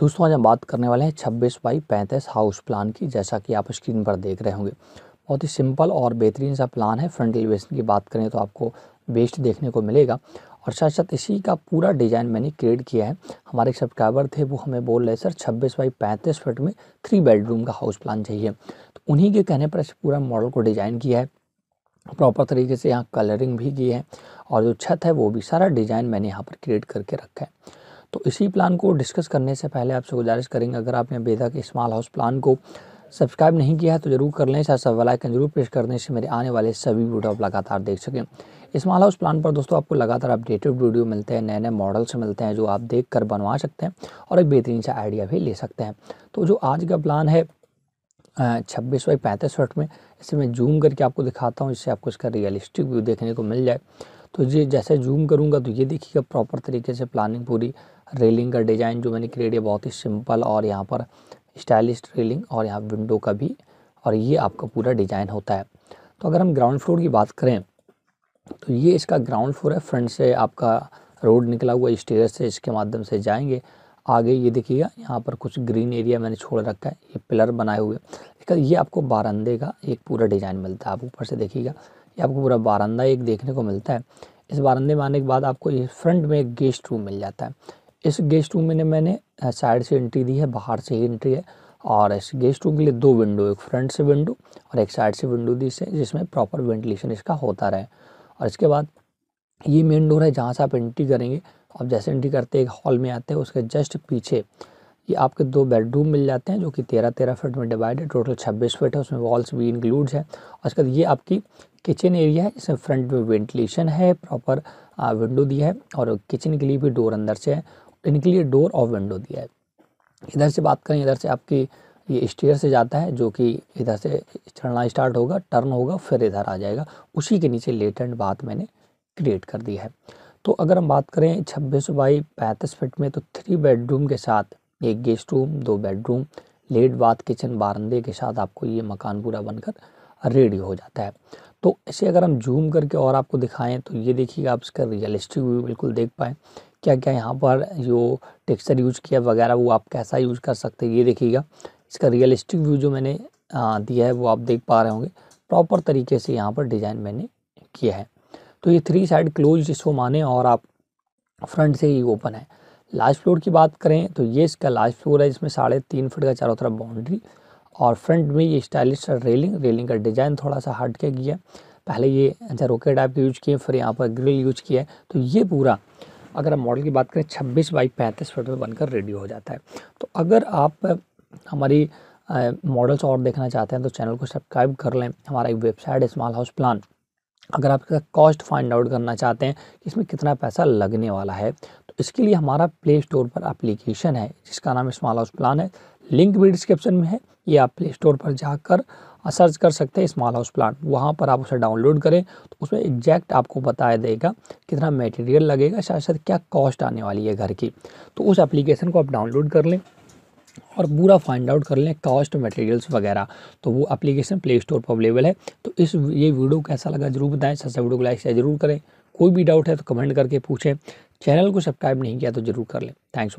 दोस्तों आज हम बात करने वाले हैं छब्बीस बाई पैंतीस हाउस प्लान की जैसा कि आप स्क्रीन पर देख रहे होंगे बहुत ही सिंपल और बेहतरीन सा प्लान है फ्रंट एलिवेशन की बात करें तो आपको बेस्ट देखने को मिलेगा और साथ साथ इसी का पूरा डिज़ाइन मैंने क्रिएट किया है हमारे एक सब्सक्राइबर थे वो हमें बोल रहे सर 26 बाई 35 फीट में थ्री बेडरूम का हाउस प्लान चाहिए तो उन्हीं के कहने पर इस पूरा मॉडल को डिज़ाइन किया है प्रॉपर तरीके से यहाँ कलरिंग भी की है और जो छत है वो भी सारा डिज़ाइन मैंने यहाँ पर क्रिएट करके रखा है तो इसी प्लान को डिस्कस करने से पहले आपसे गुजारिश करेंगे अगर आपने बेदा के स्मॉल हाउस प्लान को सब्सक्राइब नहीं किया है तो जरूर कर लें साथ साथ जरूर प्रेस कर दें इससे मेरे आने वाले सभी वीडियो आप लगातार देख सकें स्मॉल हाउस प्लान पर दोस्तों आपको लगातार अपडेटेड वीडियो मिलते हैं नए नए मॉडल्स मिलते हैं जो आप देख कर बनवा सकते हैं और एक बेहतरीन सा आइडिया भी ले सकते हैं तो जो आज का प्लान है छब्बीस बाई पैंतीस फट में इसे मैं जूम करके आपको दिखाता हूँ इससे आपको इसका रियलिस्टिक व्यू देखने को मिल जाए तो ये जैसे जूम करूँगा तो ये देखिएगा प्रॉपर तरीके से प्लानिंग पूरी रेलिंग का डिज़ाइन जो मैंने क्रिएट किया बहुत ही सिंपल और यहाँ पर स्टाइलिश रेलिंग और यहाँ विंडो का भी और ये आपका पूरा डिज़ाइन होता है तो अगर हम ग्राउंड फ्लोर की बात करें तो ये इसका ग्राउंड फ्लोर है फ्रंट से आपका रोड निकला हुआ स्टेयर से इसके माध्यम से जाएंगे आगे ये देखिएगा यहाँ पर कुछ ग्रीन एरिया मैंने छोड़ रखा है ये पिलर बनाए हुए इसका ये आपको बारंदे का एक पूरा डिज़ाइन मिलता है आप ऊपर से देखिएगा ये आपको पूरा बारंदा एक देखने को मिलता है इस बारंदे में आने के बाद आपको ये फ्रंट में एक गेस्ट रूम मिल जाता है इस गेस्ट रूम में मैंने साइड से एंट्री दी है बाहर से ही एंट्री है और इस गेस्ट रूम के लिए दो विंडो एक फ्रंट से विंडो और एक साइड से विंडो दी से जिसमें प्रॉपर वेंटिलेशन इसका होता रहे और इसके बाद ये मेन डोर है जहाँ से आप एंट्री करेंगे आप जैसे एंट्री करते एक हॉल में आते हैं उसके जस्ट पीछे ये आपके दो बेडरूम मिल जाते हैं जो कि तेरह तेरह फिट में डिवाइड है टोटल छब्बीस फिट है उसमें वॉल्स भी इंक्लूड्स है और इसके बाद ये आपकी किचन एरिया है इसमें फ्रंट में वेंटिलेशन है प्रॉपर विंडो दी है और किचन के लिए भी डोर अंदर से है इनके लिए डोर ऑफ विंडो दिया है इधर से बात करें इधर से आपकी ये स्टेयर से जाता है जो कि इधर से चढ़ना स्टार्ट होगा टर्न होगा फिर इधर आ जाएगा उसी के नीचे लेट एंड बात मैंने क्रिएट कर दी है तो अगर हम बात करें छब्बीस बाई पैंतीस फिट में तो थ्री बेडरूम के साथ एक गेस्ट रूम दो बेडरूम लेट बाथ किचन बारंदे के साथ आपको ये मकान पूरा बनकर रेडी हो जाता है तो इसे अगर हम जूम करके और आपको दिखाएं तो ये देखिएगा आप इसका रियलिस्टिक व्यू बिल्कुल देख पाएँ क्या क्या यहाँ पर जो टेक्सचर यूज किया वगैरह वो आप कैसा यूज़ कर सकते हैं ये देखिएगा इसका रियलिस्टिक व्यू जो मैंने दिया है वो आप देख पा रहे होंगे प्रॉपर तरीके से यहाँ पर डिज़ाइन मैंने किया है तो ये थ्री साइड क्लोज इसको माने और आप फ्रंट से ही ओपन है लास्ट फ्लोर की बात करें तो ये इसका लास्ट फ्लोर है इसमें साढ़े तीन फुट का चारों तरफ बाउंड्री और फ्रंट में ये स्टाइलिश रेलिंग रेलिंग का डिज़ाइन थोड़ा सा हट के किया पहले ये रोके टाइप यूज किए फिर यहाँ पर ग्रिल यूज किया है तो ये पूरा अगर हम मॉडल की बात करें छब्बीस बाई पैंतीस फिट में बनकर रेडी हो जाता है तो अगर आप हमारी मॉडल्स और देखना चाहते हैं तो चैनल को सब्सक्राइब कर लें हमारा एक वेबसाइट है स्मॉल हाउस प्लान अगर आप इसका कॉस्ट फाइंड आउट करना चाहते हैं कि इसमें कितना पैसा लगने वाला है तो इसके लिए हमारा प्ले स्टोर पर एप्लीकेशन है जिसका नाम स्मॉल हाउस प्लान है लिंक भी डिस्क्रिप्शन में है ये आप प्ले स्टोर पर जाकर सर्च कर सकते हैं स्मॉल हाउस प्लान वहाँ पर आप उसे डाउनलोड करें तो उसमें एग्जैक्ट आपको बताया देगा कितना मटेरियल लगेगा साथ साथ क्या कॉस्ट आने वाली है घर की तो उस एप्लीकेशन को आप डाउनलोड कर लें और पूरा फाइंड आउट कर लें कॉस्ट मटेरियल्स वगैरह तो वो एप्लीकेशन प्ले स्टोर पर अवेलेबल है तो इस ये वीडियो कैसा लगा जरूर बताएं सबसे वीडियो को लाइक शेयर जरूर करें कोई भी डाउट है तो कमेंट करके पूछें चैनल को सब्सक्राइब नहीं किया तो जरूर कर लें थैंक्स